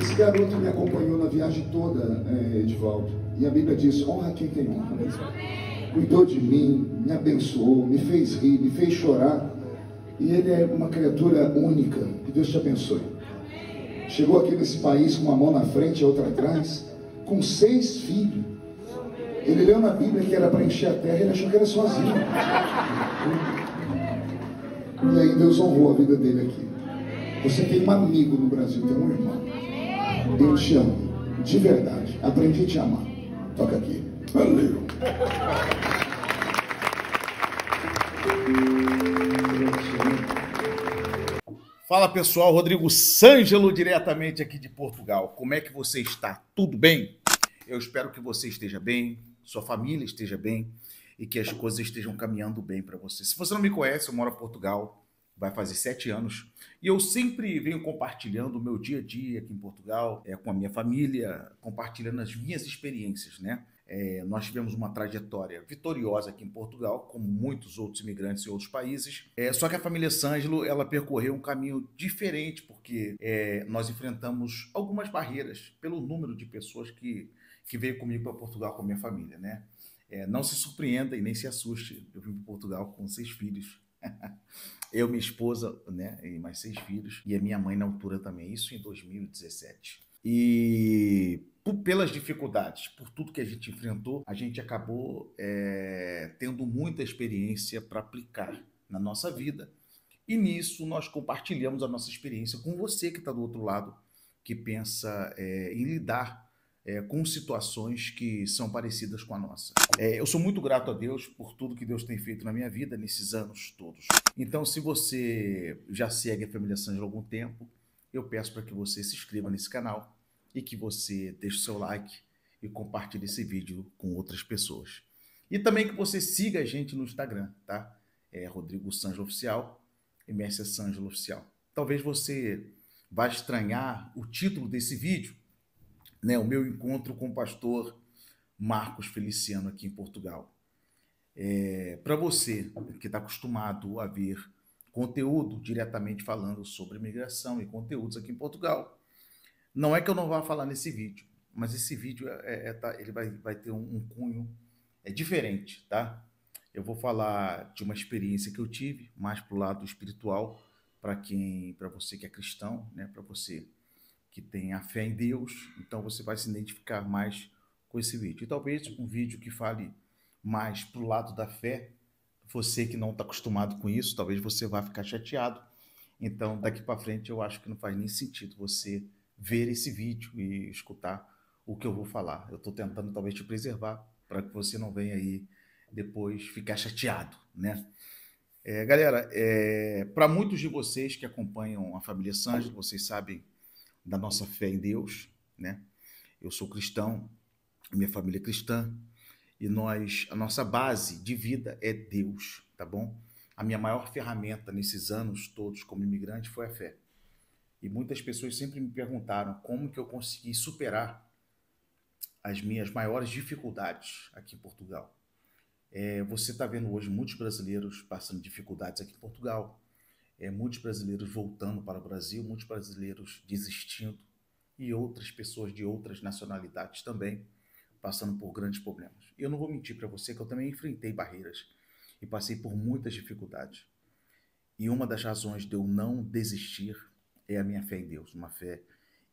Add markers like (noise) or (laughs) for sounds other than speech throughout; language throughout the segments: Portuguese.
Esse garoto me acompanhou na viagem toda, é, Edvaldo. E a Bíblia diz: honra quem tem honra. Cuidou de mim, me abençoou, me fez rir, me fez chorar. E ele é uma criatura única. Que Deus te abençoe. Chegou aqui nesse país com uma mão na frente e outra atrás, com seis filhos. Ele leu na Bíblia que era para encher a terra e ele achou que era sozinho. E aí Deus honrou a vida dele aqui. Você tem um amigo no Brasil, tem um irmão. Eu te amo, de verdade. Aprendi a te amar. Toca aqui. Valeu. Fala pessoal, Rodrigo Sângelo, diretamente aqui de Portugal. Como é que você está? Tudo bem? Eu espero que você esteja bem, sua família esteja bem e que as coisas estejam caminhando bem para você. Se você não me conhece, eu moro em Portugal, vai fazer sete anos. E eu sempre venho compartilhando o meu dia a dia aqui em Portugal, é, com a minha família, compartilhando as minhas experiências, né? É, nós tivemos uma trajetória vitoriosa aqui em Portugal, como muitos outros imigrantes em outros países. É, só que a família Sângelo ela percorreu um caminho diferente, porque é, nós enfrentamos algumas barreiras pelo número de pessoas que, que veio comigo para Portugal com a minha família, né? não se surpreenda e nem se assuste, eu vim para Portugal com seis filhos. (laughs) eu, minha esposa, né, e mais seis filhos, e a minha mãe na altura também, isso em 2017. E pelas dificuldades, por tudo que a gente enfrentou, a gente acabou é, tendo muita experiência para aplicar na nossa vida. E nisso nós compartilhamos a nossa experiência com você que está do outro lado, que pensa é, em lidar é, com situações que são parecidas com a nossa. É, eu sou muito grato a Deus por tudo que Deus tem feito na minha vida nesses anos todos. Então, se você já segue a família Sanja há algum tempo, eu peço para que você se inscreva nesse canal e que você deixe o seu like e compartilhe esse vídeo com outras pessoas. E também que você siga a gente no Instagram, tá? É Rodrigo Sanjo Oficial, Mércia Sanjo Oficial. Talvez você vá estranhar o título desse vídeo, né, o meu encontro com o pastor Marcos Feliciano aqui em Portugal. É, Para você que está acostumado a ver conteúdo diretamente falando sobre migração e conteúdos aqui em Portugal, não é que eu não vá falar nesse vídeo, mas esse vídeo é, é, é tá, ele vai, vai ter um, um cunho é diferente, tá? Eu vou falar de uma experiência que eu tive, mais pro lado espiritual, para quem, para você que é cristão, né, para você que tem a fé em Deus, então você vai se identificar mais com esse vídeo. E talvez um vídeo que fale mais para o lado da fé, você que não está acostumado com isso, talvez você vá ficar chateado. Então, daqui para frente, eu acho que não faz nem sentido você ver esse vídeo e escutar o que eu vou falar. Eu estou tentando talvez te preservar para que você não venha aí depois ficar chateado, né? É, galera, é, para muitos de vocês que acompanham a família Santos, vocês sabem da nossa fé em Deus, né? Eu sou cristão, minha família é cristã e nós, a nossa base de vida é Deus, tá bom? A minha maior ferramenta nesses anos todos como imigrante foi a fé. E muitas pessoas sempre me perguntaram como que eu consegui superar as minhas maiores dificuldades aqui em Portugal. É, você está vendo hoje muitos brasileiros passando dificuldades aqui em Portugal, é, muitos brasileiros voltando para o Brasil, muitos brasileiros desistindo e outras pessoas de outras nacionalidades também passando por grandes problemas. Eu não vou mentir para você que eu também enfrentei barreiras e passei por muitas dificuldades. E uma das razões de eu não desistir é a minha fé em Deus, uma fé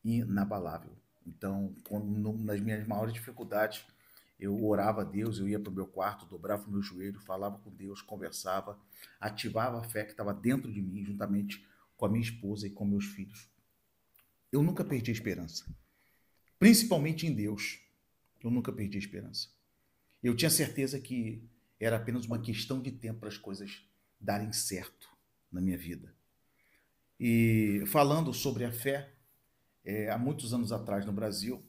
inabalável. Então, quando, nas minhas maiores dificuldades, eu orava a Deus, eu ia para o meu quarto, dobrava o meu joelho, falava com Deus, conversava, ativava a fé que estava dentro de mim, juntamente com a minha esposa e com meus filhos. Eu nunca perdi a esperança, principalmente em Deus. Eu nunca perdi a esperança. Eu tinha certeza que era apenas uma questão de tempo para as coisas darem certo na minha vida. E falando sobre a fé, é, há muitos anos atrás no Brasil,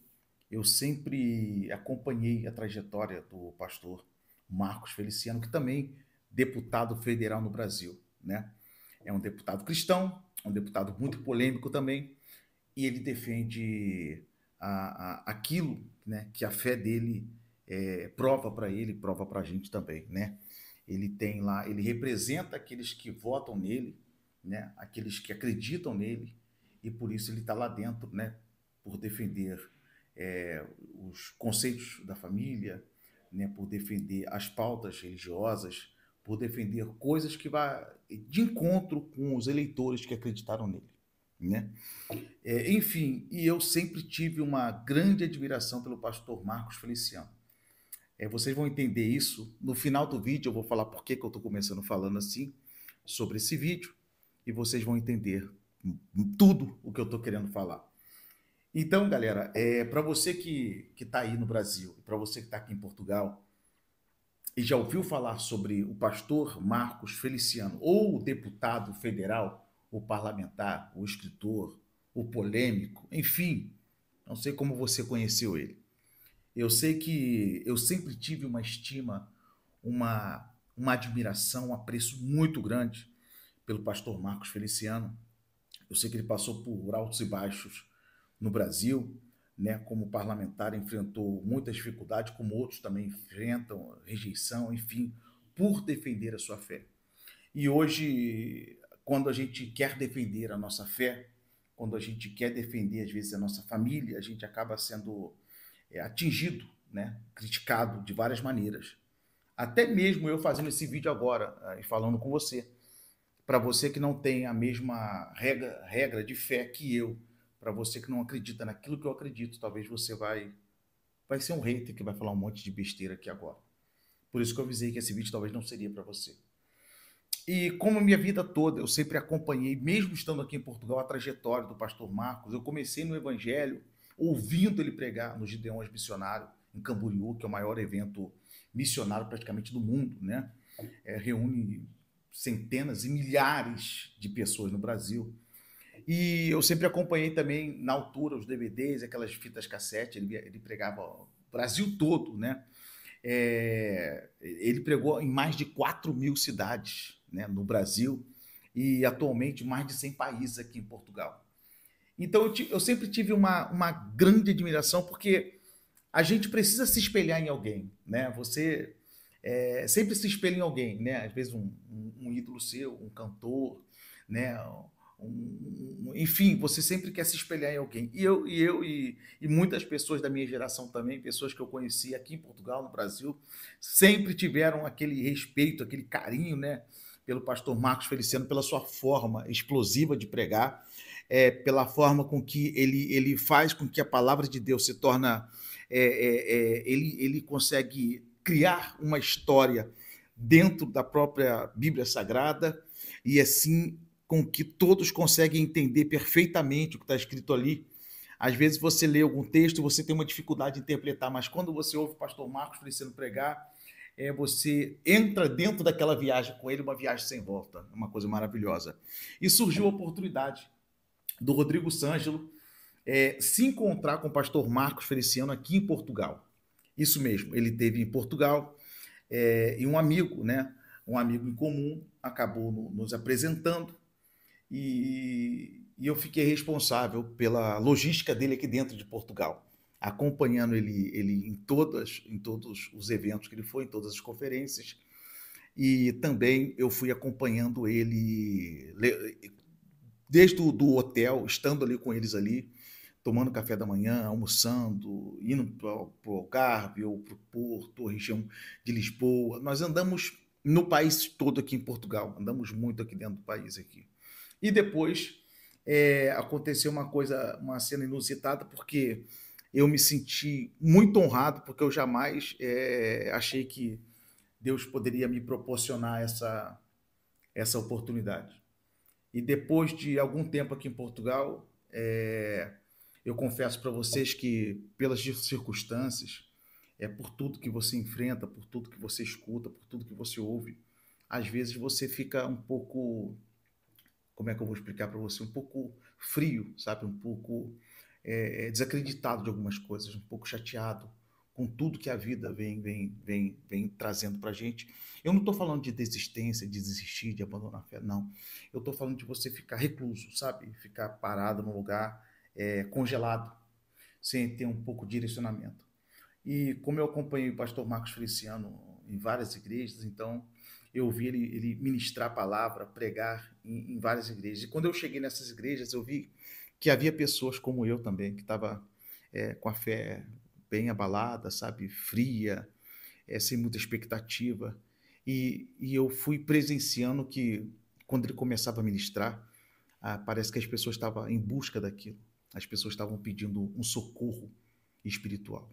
eu sempre acompanhei a trajetória do pastor Marcos Feliciano, que também deputado federal no Brasil, né? É um deputado cristão, é um deputado muito polêmico também, e ele defende a, a, aquilo, né, que a fé dele é, prova para ele, prova para a gente também, né? Ele tem lá, ele representa aqueles que votam nele, né? Aqueles que acreditam nele, e por isso ele está lá dentro, né? Por defender é, os conceitos da família, né, por defender as pautas religiosas, por defender coisas que vá de encontro com os eleitores que acreditaram nele. Né? É, enfim, e eu sempre tive uma grande admiração pelo pastor Marcos Feliciano. É, vocês vão entender isso. No final do vídeo eu vou falar por que, que eu estou começando falando assim sobre esse vídeo e vocês vão entender tudo o que eu estou querendo falar. Então, galera, é, para você que está aí no Brasil, para você que está aqui em Portugal e já ouviu falar sobre o pastor Marcos Feliciano ou o deputado federal, o parlamentar, o escritor, o polêmico, enfim, não sei como você conheceu ele. Eu sei que eu sempre tive uma estima, uma, uma admiração, um apreço muito grande pelo pastor Marcos Feliciano. Eu sei que ele passou por altos e baixos no Brasil, né, como parlamentar enfrentou muita dificuldade, como outros também enfrentam rejeição, enfim, por defender a sua fé. E hoje, quando a gente quer defender a nossa fé, quando a gente quer defender às vezes a nossa família, a gente acaba sendo é, atingido, né, criticado de várias maneiras. Até mesmo eu fazendo esse vídeo agora e falando com você, para você que não tem a mesma regra, regra de fé que eu, para você que não acredita naquilo que eu acredito, talvez você vai vai ser um hater que vai falar um monte de besteira aqui agora. Por isso que eu avisei que esse vídeo talvez não seria para você. E como a minha vida toda eu sempre acompanhei, mesmo estando aqui em Portugal, a trajetória do pastor Marcos, eu comecei no evangelho ouvindo ele pregar no Gideões Missionário em Camboriú, que é o maior evento missionário praticamente do mundo, né? É, reúne centenas e milhares de pessoas no Brasil. E eu sempre acompanhei também, na altura, os DVDs, aquelas fitas cassete, ele, ele pregava o Brasil todo, né? É, ele pregou em mais de 4 mil cidades né, no Brasil e atualmente mais de 100 países aqui em Portugal. Então eu, eu sempre tive uma, uma grande admiração porque a gente precisa se espelhar em alguém, né? Você é, sempre se espelha em alguém, né? Às vezes um, um, um ídolo seu, um cantor, né? Um, enfim, você sempre quer se espelhar em alguém. E eu, e, eu e, e muitas pessoas da minha geração também, pessoas que eu conheci aqui em Portugal, no Brasil, sempre tiveram aquele respeito, aquele carinho, né? Pelo pastor Marcos Feliciano, pela sua forma explosiva de pregar, é, pela forma com que ele, ele faz com que a palavra de Deus se torna. É, é, é ele, ele consegue criar uma história dentro da própria Bíblia Sagrada e assim com que todos conseguem entender perfeitamente o que está escrito ali. Às vezes você lê algum texto, você tem uma dificuldade de interpretar, mas quando você ouve o pastor Marcos Feliciano pregar, é, você entra dentro daquela viagem com ele, uma viagem sem volta, é uma coisa maravilhosa. E surgiu a oportunidade do Rodrigo Sângelo é, se encontrar com o pastor Marcos Feliciano aqui em Portugal. Isso mesmo, ele teve em Portugal é, e um amigo, né, um amigo em comum, acabou no, nos apresentando Uhum. e, e eu fiquei responsável pela logística dele aqui dentro de Portugal, acompanhando ele, ele em, todas, em todos os eventos que ele foi, em todas as conferências, e também eu fui acompanhando ele desde o do hotel, estando ali com eles ali, tomando café da manhã, almoçando, indo para o Algarve ou para o Porto, região de Lisboa. Nós andamos no país todo aqui em Portugal, andamos muito aqui dentro do país aqui. E depois é, aconteceu uma coisa, uma cena inusitada, porque eu me senti muito honrado, porque eu jamais é, achei que Deus poderia me proporcionar essa, essa oportunidade. E depois de algum tempo aqui em Portugal, é, eu confesso para vocês que, pelas circunstâncias, é por tudo que você enfrenta, por tudo que você escuta, por tudo que você ouve, às vezes você fica um pouco como é que eu vou explicar para você, um pouco frio, sabe? Um pouco é, é, desacreditado de algumas coisas, um pouco chateado com tudo que a vida vem, vem, vem, vem trazendo para a gente. Eu não estou falando de desistência, de desistir, de abandonar a fé, não. Eu estou falando de você ficar recluso, sabe? Ficar parado num lugar é, congelado, sem ter um pouco de direcionamento. E como eu acompanhei o pastor Marcos Feliciano em várias igrejas, então eu ouvi ele, ele ministrar a palavra, pregar em, em, várias igrejas. E quando eu cheguei nessas igrejas, eu vi que havia pessoas como eu também, que estava é, com a fé bem abalada, sabe, fria, é, sem muita expectativa. E, e eu fui presenciando que, quando ele começava a ministrar, ah, parece que as pessoas estavam em busca daquilo. As pessoas estavam pedindo um socorro espiritual.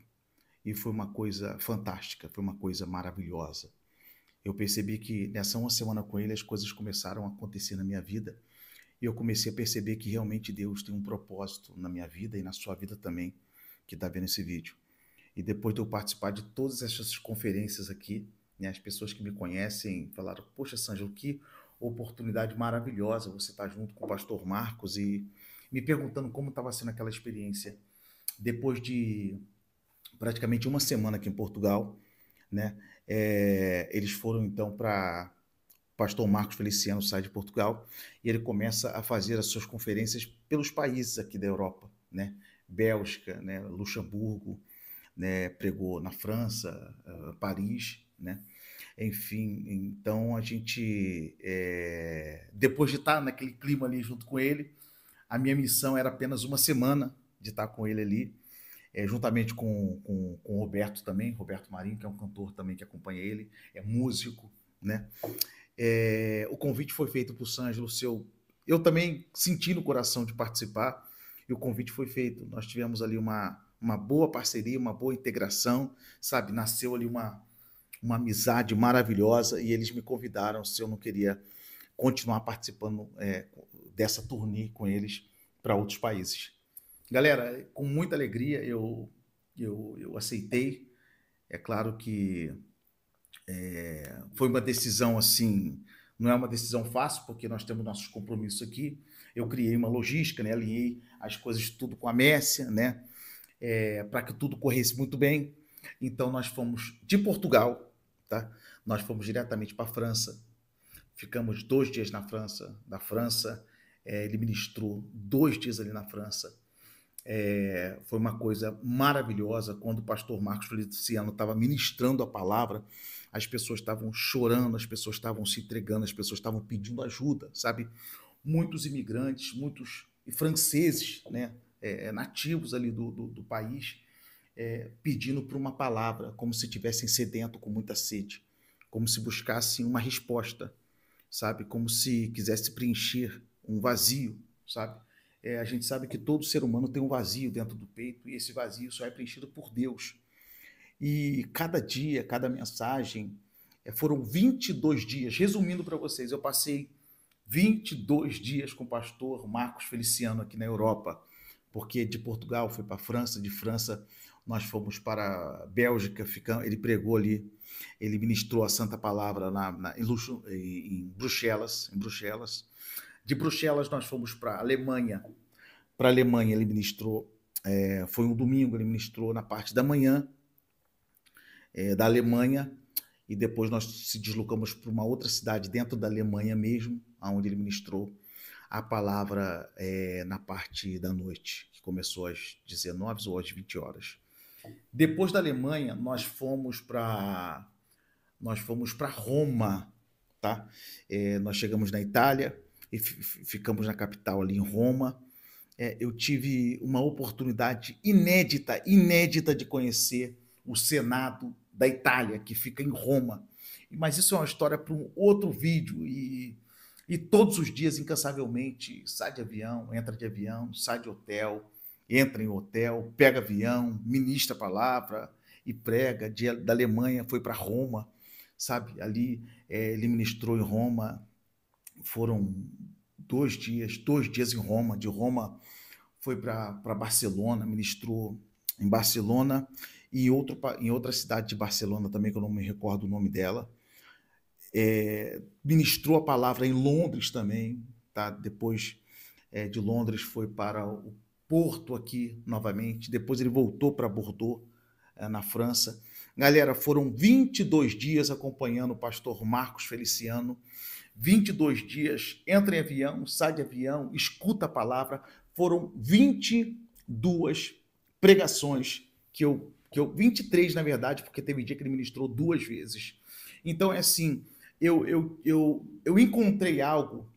E foi uma coisa fantástica, foi uma coisa maravilhosa eu percebi que nessa uma semana com ele as coisas começaram a acontecer na minha vida e eu comecei a perceber que realmente Deus tem um propósito na minha vida e na sua vida também, que está vendo esse vídeo. E depois de eu participar de todas essas conferências aqui, né, as pessoas que me conhecem falaram: Poxa, Sandro, que oportunidade maravilhosa você estar tá junto com o pastor Marcos e me perguntando como estava sendo aquela experiência. Depois de praticamente uma semana aqui em Portugal, né? É, eles foram então para pastor Marcos Feliciano sai de Portugal e ele começa a fazer as suas conferências pelos países aqui da Europa, né? Bélgica, né? Luxemburgo, né? Pregou na França, uh, Paris, né? Enfim, então a gente é... depois de estar naquele clima ali junto com ele, a minha missão era apenas uma semana de estar com ele ali é, juntamente com, com, com, o Roberto também, Roberto Marinho, que é um cantor também que acompanha ele, é músico, né? É, o convite foi feito para o Sângelo, seu. Eu também senti no coração de participar e o convite foi feito. Nós tivemos ali uma, uma boa parceria, uma boa integração, sabe? Nasceu ali uma, uma amizade maravilhosa e eles me convidaram se eu não queria continuar participando é, dessa turnê com eles para outros países. Galera, com muita alegria eu, eu, eu aceitei. É claro que é, foi uma decisão assim, não é uma decisão fácil, porque nós temos nossos compromissos aqui. Eu criei uma logística, né? alinhei as coisas tudo com a Messia, né? É, para que tudo corresse muito bem. Então nós fomos de Portugal, tá? Nós fomos diretamente para a França. Ficamos dois dias na França. Da França, é, ele ministrou dois dias ali na França. É, foi uma coisa maravilhosa quando o pastor Marcos Feliciano estava ministrando a palavra. As pessoas estavam chorando, as pessoas estavam se entregando, as pessoas estavam pedindo ajuda, sabe? Muitos imigrantes, muitos franceses, né, é, é, nativos ali do, do, do país, é, pedindo por uma palavra, como se tivessem sedento, com muita sede, como se buscassem uma resposta, sabe? Como se quisesse preencher um vazio, sabe? é, a gente sabe que todo ser humano tem um vazio dentro do peito e esse vazio só é preenchido por Deus. E cada dia, cada mensagem, é, foram 22 dias. Resumindo para vocês, eu passei 22 dias com o pastor Marcos Feliciano aqui na Europa, porque de Portugal foi para a França, de França nós fomos para a Bélgica, ficamos, ele pregou ali, ele ministrou a Santa Palavra na, na em, Luxo, em Bruxelas, em Bruxelas de Bruxelas, nós fomos para a Alemanha. Para a Alemanha, ele ministrou, é, foi um domingo, ele ministrou na parte da manhã é, da Alemanha, e depois nós se deslocamos para uma outra cidade dentro da Alemanha mesmo, onde ele ministrou a palavra é, na parte da noite, que começou às 19 ou às 20 horas. Depois da Alemanha, nós fomos para nós fomos para Roma, tá? É, nós chegamos na Itália, e ficamos na capital ali em Roma. É, eu tive uma oportunidade inédita, inédita de conhecer o Senado da Itália, que fica em Roma. Mas isso é uma história para um outro vídeo. E, e todos os dias, incansavelmente, sai de avião, entra de avião, sai de hotel, entra em hotel, pega avião, ministra a palavra e prega. De, da Alemanha foi para Roma, sabe? Ali é, ele ministrou em Roma foram dois dias, dois dias em Roma. De Roma foi para Barcelona, ministrou em Barcelona e em, outro, em outra cidade de Barcelona também, que eu não me recordo o nome dela. É, ministrou a palavra em Londres também, tá? Depois é, de Londres foi para o Porto aqui novamente, depois ele voltou para Bordeaux, é, na França. Galera, foram 22 dias acompanhando o pastor Marcos Feliciano 22 dias, entra em avião, sai de avião, escuta a palavra. Foram 22 pregações que eu, que eu 23 na verdade, porque teve dia que ele ministrou duas vezes. Então é assim, eu eu, eu, eu encontrei algo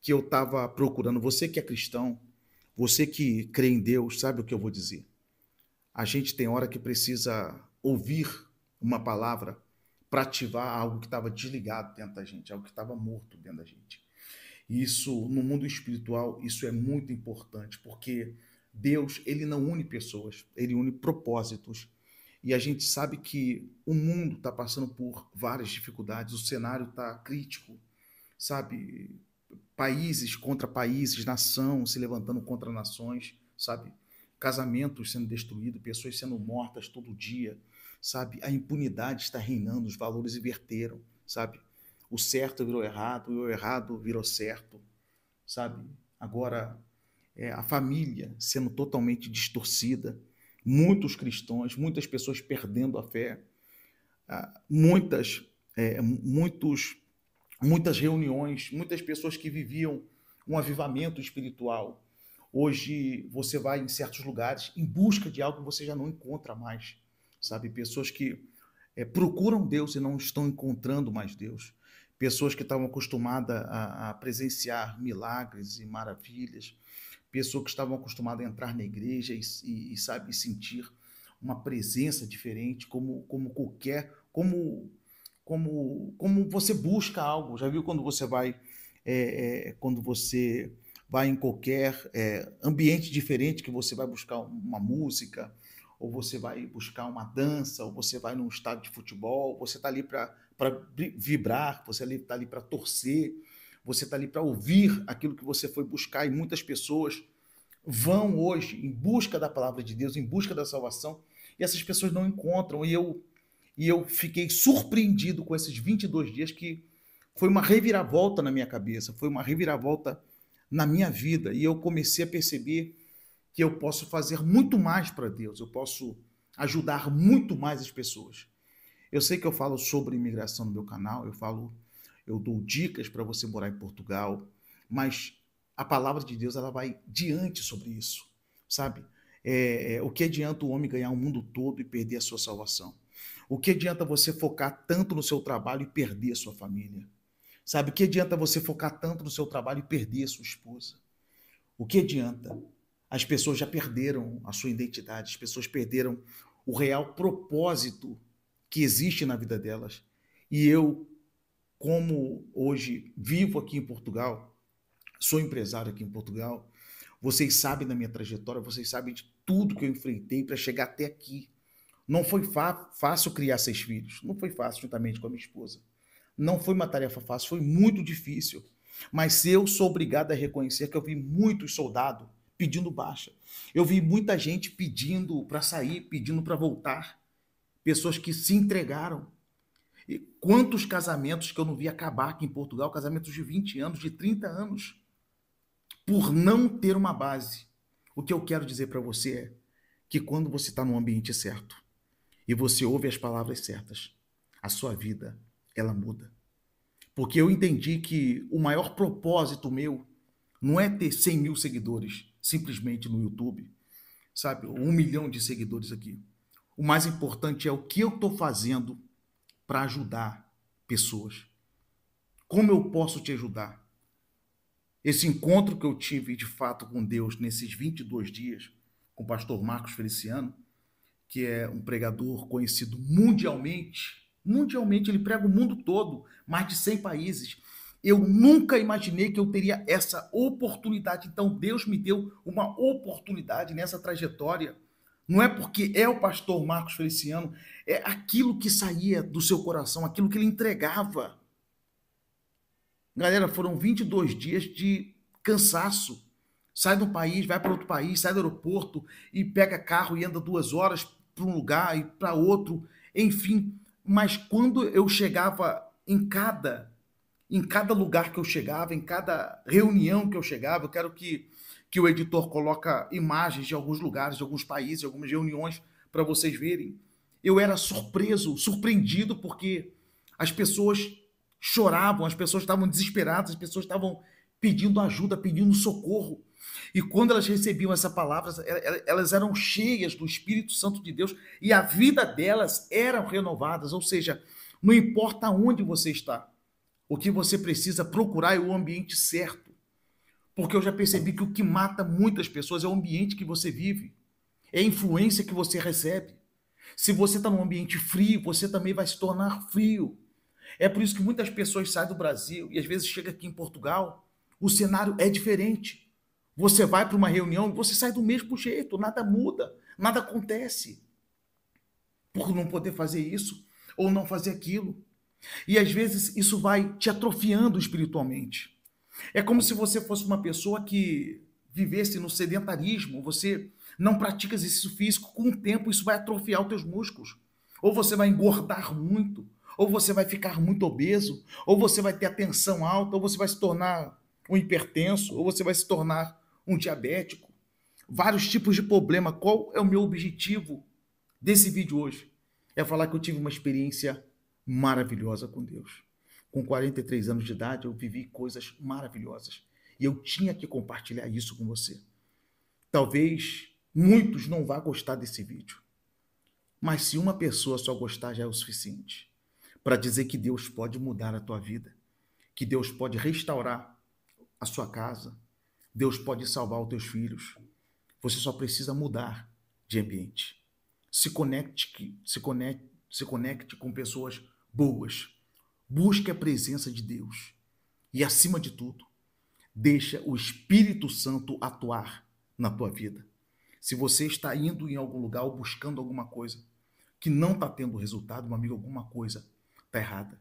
que eu estava procurando. Você que é cristão, você que crê em Deus, sabe o que eu vou dizer? A gente tem hora que precisa ouvir uma palavra para ativar algo que estava desligado dentro da gente, algo que estava morto dentro da gente. E isso no mundo espiritual, isso é muito importante, porque Deus, ele não une pessoas, ele une propósitos. E a gente sabe que o mundo está passando por várias dificuldades, o cenário está crítico, sabe? Países contra países, nação se levantando contra nações, sabe? Casamentos sendo destruídos, pessoas sendo mortas todo dia sabe? A impunidade está reinando, os valores inverteram, sabe? O certo virou errado, o errado virou certo, sabe? Agora, é, a família sendo totalmente distorcida, muitos cristãos, muitas pessoas perdendo a fé, ah, muitas, é, muitos, muitas reuniões, muitas pessoas que viviam um avivamento espiritual. Hoje você vai em certos lugares em busca de algo que você já não encontra mais sabe? Pessoas que é, procuram Deus e não estão encontrando mais Deus. Pessoas que estavam acostumadas a, a presenciar milagres e maravilhas, pessoas que estavam acostumadas a entrar na igreja e, e, e sabe, sentir uma presença diferente, como, como qualquer, como, como, como você busca algo. Já viu quando você vai, é, é, quando você vai em qualquer é, ambiente diferente que você vai buscar uma música, ou você vai buscar uma dança, ou você vai num estádio de futebol, você está ali para vibrar, você está ali tá para torcer, você está ali para ouvir aquilo que você foi buscar. E muitas pessoas vão hoje em busca da palavra de Deus, em busca da salvação, e essas pessoas não encontram. E eu, e eu fiquei surpreendido com esses 22 dias que foi uma reviravolta na minha cabeça, foi uma reviravolta na minha vida. E eu comecei a perceber que eu posso fazer muito mais para Deus, eu posso ajudar muito mais as pessoas. Eu sei que eu falo sobre imigração no meu canal, eu falo, eu dou dicas para você morar em Portugal, mas a palavra de Deus ela vai diante sobre isso, sabe? É, é, o que adianta o homem ganhar o mundo todo e perder a sua salvação? O que adianta você focar tanto no seu trabalho e perder a sua família? Sabe? O que adianta você focar tanto no seu trabalho e perder a sua esposa? O que adianta? as pessoas já perderam a sua identidade, as pessoas perderam o real propósito que existe na vida delas. E eu, como hoje vivo aqui em Portugal, sou empresário aqui em Portugal, vocês sabem da minha trajetória, vocês sabem de tudo que eu enfrentei para chegar até aqui. Não foi fácil criar seis filhos, não foi fácil juntamente com a minha esposa. Não foi uma tarefa fácil, foi muito difícil. Mas eu sou obrigado a reconhecer que eu vi muito soldado pedindo baixa. Eu vi muita gente pedindo para sair, pedindo para voltar. Pessoas que se entregaram. E quantos casamentos que eu não vi acabar aqui em Portugal, casamentos de 20 anos, de 30 anos, por não ter uma base. O que eu quero dizer para você é que quando você está no ambiente certo e você ouve as palavras certas, a sua vida ela muda. Porque eu entendi que o maior propósito meu não é ter 100 mil seguidores, simplesmente no YouTube, sabe? Um milhão de seguidores aqui. O mais importante é o que eu estou fazendo para ajudar pessoas. Como eu posso te ajudar? Esse encontro que eu tive de fato com Deus nesses 22 dias, com o pastor Marcos Feliciano, que é um pregador conhecido mundialmente, mundialmente, ele prega o mundo todo, mais de 100 países. Eu nunca imaginei que eu teria essa oportunidade. Então, Deus me deu uma oportunidade nessa trajetória. Não é porque é o pastor Marcos Feliciano, é aquilo que saía do seu coração, aquilo que ele entregava. Galera, foram 22 dias de cansaço. Sai de um país, vai para outro país, sai do aeroporto e pega carro e anda duas horas para um lugar e para outro, enfim. Mas quando eu chegava em cada em cada lugar que eu chegava, em cada reunião que eu chegava, eu quero que, que o editor coloca imagens de alguns lugares, de alguns países, de algumas reuniões para vocês verem. Eu era surpreso, surpreendido porque as pessoas choravam, as pessoas estavam desesperadas, as pessoas estavam pedindo ajuda, pedindo socorro. E quando elas recebiam essa palavra, elas eram cheias do Espírito Santo de Deus e a vida delas eram renovadas, ou seja, não importa onde você está, o que você precisa procurar é o ambiente certo. Porque eu já percebi que o que mata muitas pessoas é o ambiente que você vive, é a influência que você recebe. Se você está num ambiente frio, você também vai se tornar frio. É por isso que muitas pessoas saem do Brasil e às vezes chega aqui em Portugal, o cenário é diferente. Você vai para uma reunião, e você sai do mesmo jeito, nada muda, nada acontece. Por não poder fazer isso ou não fazer aquilo. E às vezes isso vai te atrofiando espiritualmente. É como se você fosse uma pessoa que vivesse no sedentarismo, você não pratica exercício físico, com o tempo isso vai atrofiar os teus músculos. Ou você vai engordar muito, ou você vai ficar muito obeso, ou você vai ter a tensão alta, ou você vai se tornar um hipertenso, ou você vai se tornar um diabético. Vários tipos de problema. Qual é o meu objetivo desse vídeo hoje? É falar que eu tive uma experiência maravilhosa com Deus. Com 43 anos de idade, eu vivi coisas maravilhosas e eu tinha que compartilhar isso com você. Talvez muitos não vá gostar desse vídeo, mas se uma pessoa só gostar já é o suficiente para dizer que Deus pode mudar a tua vida, que Deus pode restaurar a sua casa, Deus pode salvar os teus filhos. Você só precisa mudar de ambiente. Se conecte, se conecte, se conecte com pessoas boas. Busque a presença de Deus. E, acima de tudo, deixa o Espírito Santo atuar na tua vida. Se você está indo em algum lugar ou buscando alguma coisa que não está tendo resultado, meu amigo, alguma coisa está errada.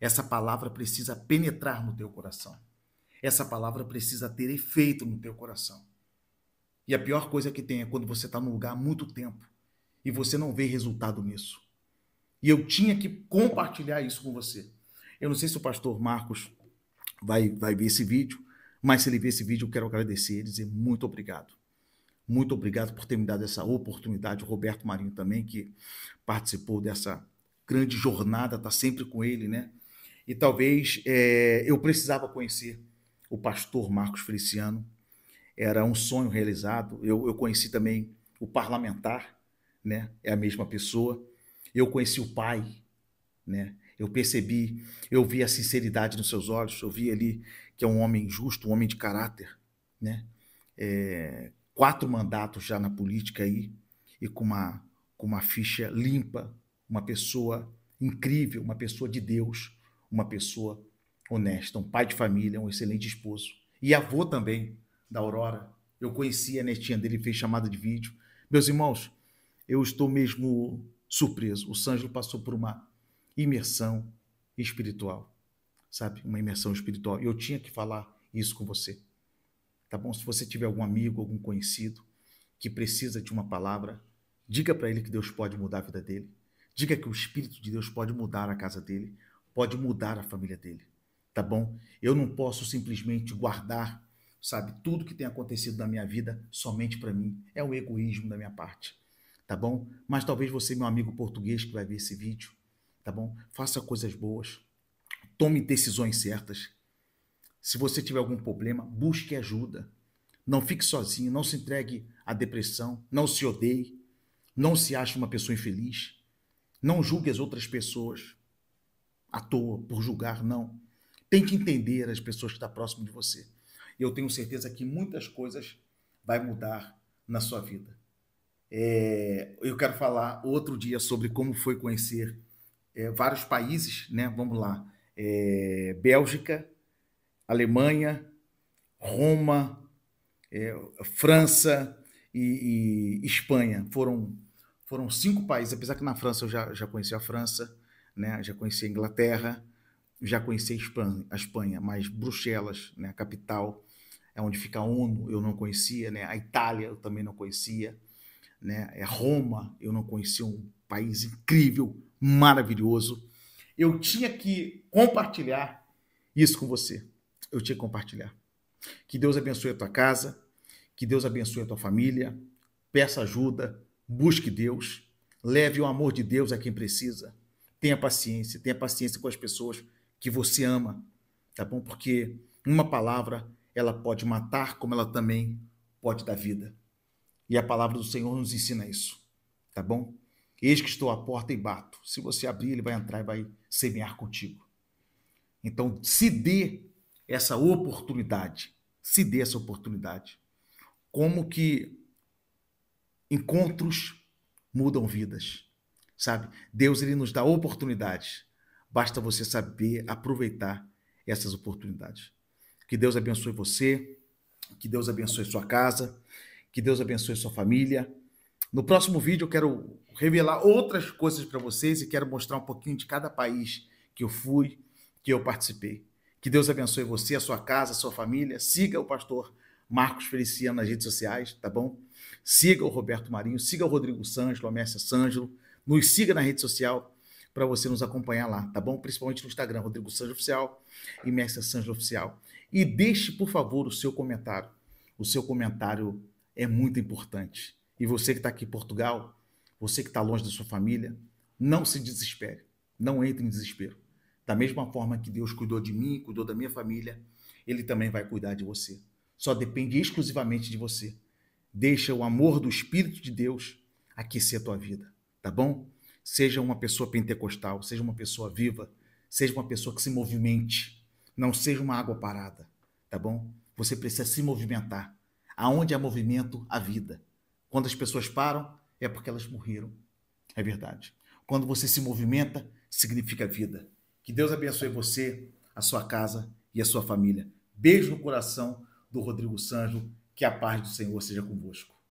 Essa palavra precisa penetrar no teu coração. Essa palavra precisa ter efeito no teu coração. E a pior coisa que tem é quando você está num lugar há muito tempo e você não vê resultado nisso. E eu tinha que compartilhar isso com você. Eu não sei se o pastor Marcos vai, vai ver esse vídeo, mas se ele ver esse vídeo, eu quero agradecer e dizer muito obrigado. Muito obrigado por ter me dado essa oportunidade. O Roberto Marinho também, que participou dessa grande jornada, está sempre com ele, né? E talvez é, eu precisava conhecer o pastor Marcos Feliciano. Era um sonho realizado. Eu, eu conheci também o parlamentar, né? É a mesma pessoa. Eu conheci o pai, né? Eu percebi, eu vi a sinceridade nos seus olhos, eu vi ali que é um homem justo, um homem de caráter, né? É, quatro mandatos já na política aí e com uma com uma ficha limpa, uma pessoa incrível, uma pessoa de Deus, uma pessoa honesta, um pai de família, um excelente esposo e avô também da Aurora. Eu conheci a netinha dele, fez chamada de vídeo. Meus irmãos, eu estou mesmo surpreso. O Sângelo passou por uma imersão espiritual, sabe? Uma imersão espiritual. E eu tinha que falar isso com você. Tá bom? Se você tiver algum amigo, algum conhecido que precisa de uma palavra, diga para ele que Deus pode mudar a vida dele. Diga que o espírito de Deus pode mudar a casa dele, pode mudar a família dele. Tá bom? Eu não posso simplesmente guardar, sabe, tudo que tem acontecido na minha vida somente para mim. É um egoísmo da minha parte tá bom? Mas talvez você, meu amigo português que vai ver esse vídeo, tá bom? Faça coisas boas, tome decisões certas. Se você tiver algum problema, busque ajuda. Não fique sozinho, não se entregue à depressão, não se odeie, não se ache uma pessoa infeliz, não julgue as outras pessoas à toa por julgar, não. Tem que entender as pessoas que estão tá próximas de você. Eu tenho certeza que muitas coisas vai mudar na sua vida. É, eu quero falar outro dia sobre como foi conhecer é, vários países, né? Vamos lá, é, Bélgica, Alemanha, Roma, é, França e, e, Espanha. Foram foram cinco países, apesar que na França eu já, já conheci a França, né? Já conheci a Inglaterra, já conheci a Espanha, a Espanha mas Bruxelas, né? A capital é onde fica a ONU, eu não conhecia, né? A Itália eu também não conhecia né? É Roma, eu não conhecia um país incrível, maravilhoso. Eu tinha que compartilhar isso com você. Eu tinha que compartilhar. Que Deus abençoe a tua casa, que Deus abençoe a tua família. Peça ajuda, busque Deus, leve o amor de Deus a quem precisa. Tenha paciência, tenha paciência com as pessoas que você ama, tá bom? Porque uma palavra, ela pode matar, como ela também pode dar vida. E a palavra do Senhor nos ensina isso, tá bom? Eis que estou à porta e bato. Se você abrir, ele vai entrar e vai semear contigo. Então, se dê essa oportunidade. Se dê essa oportunidade. Como que encontros mudam vidas, sabe? Deus ele nos dá oportunidades. Basta você saber aproveitar essas oportunidades. Que Deus abençoe você, que Deus abençoe sua casa. Que Deus abençoe sua família. No próximo vídeo eu quero revelar outras coisas para vocês e quero mostrar um pouquinho de cada país que eu fui, que eu participei. Que Deus abençoe você, a sua casa, a sua família. Siga o pastor Marcos Feliciano nas redes sociais, tá bom? Siga o Roberto Marinho, siga o Rodrigo Sângelo, a Mércia Sângelo. Nos siga na rede social para você nos acompanhar lá, tá bom? Principalmente no Instagram, Rodrigo Sângelo Oficial e Mércia Sângelo Oficial. E deixe, por favor, o seu comentário. O seu comentário é muito importante. E você que está aqui em Portugal, você que está longe da sua família, não se desespere, não entre em desespero. Da mesma forma que Deus cuidou de mim, cuidou da minha família, Ele também vai cuidar de você. Só depende exclusivamente de você. Deixa o amor do Espírito de Deus aquecer a tua vida, tá bom? Seja uma pessoa pentecostal, seja uma pessoa viva, seja uma pessoa que se movimente, não seja uma água parada, tá bom? Você precisa se movimentar. Aonde há movimento, há vida. Quando as pessoas param, é porque elas morreram. É verdade. Quando você se movimenta, significa vida. Que Deus abençoe você, a sua casa e a sua família. Beijo no coração do Rodrigo Sanjo. Que a paz do Senhor seja convosco.